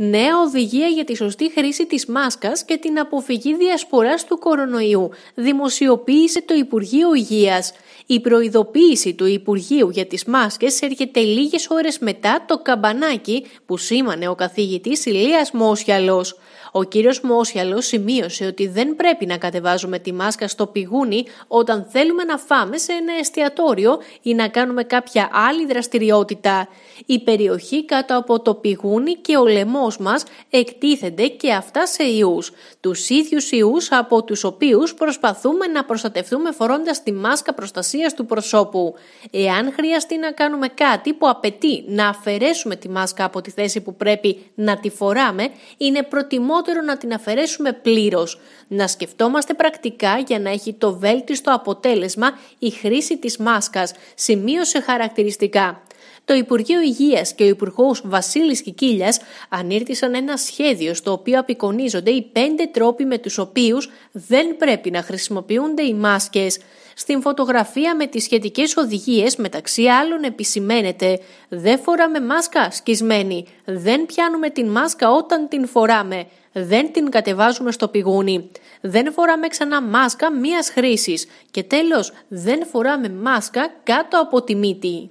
Νέα οδηγία για τη σωστή χρήση της μάσκας και την αποφυγή διασποράς του κορονοϊού δημοσιοποίησε το Υπουργείο Υγείας. Η προειδοποίηση του Υπουργείου για τις μάσκες έρχεται λίγες ώρες μετά το καμπανάκι που σήμανε ο καθηγητής Ηλίας Μόσιαλος. Ο κύριος Μόσιαλος σημείωσε ότι δεν πρέπει να κατεβάζουμε τη μάσκα στο πηγούνι όταν θέλουμε να φάμε σε ένα εστιατόριο ή να κάνουμε κάποια άλλη δραστηριότητα. Η περιοχή κάτω από το πηγούνι και ο λαιμό οργανισμός εκτίθενται και αυτά σε ιούς, τους ίδιους ιούς από τους οποίους προσπαθούμε να προστατευτούμε φορώντας τη μάσκα προστασίας του προσώπου. Εάν χρειαστεί να κάνουμε κάτι που απαιτεί να αφαιρέσουμε τη μάσκα από τη θέση που πρέπει να τη φοράμε, είναι προτιμότερο να την αφαιρέσουμε πλήρως. Να σκεφτόμαστε πρακτικά για να έχει το βέλτιστο αποτέλεσμα η χρήση της μάσκας, σημείωσε χαρακτηριστικά το Υπουργείο Υγείας και ο Υπουργός Βασίλης Κικίλιας ανήρτησαν ένα σχέδιο στο οποίο απεικονίζονται οι πέντε τρόποι με τους οποίους δεν πρέπει να χρησιμοποιούνται οι μάσκες. Στην φωτογραφία με τις σχετικές οδηγίες, μεταξύ άλλων, επισημαίνεται Δεν φοράμε μάσκα σκισμένη. Δεν πιάνουμε την μάσκα όταν την φοράμε. Δεν την κατεβάζουμε στο πηγούνι. Δεν φοράμε ξανά μάσκα μίας χρήσης. Και τέλος, δεν φοράμε μάσκα κάτω από τη μύτη.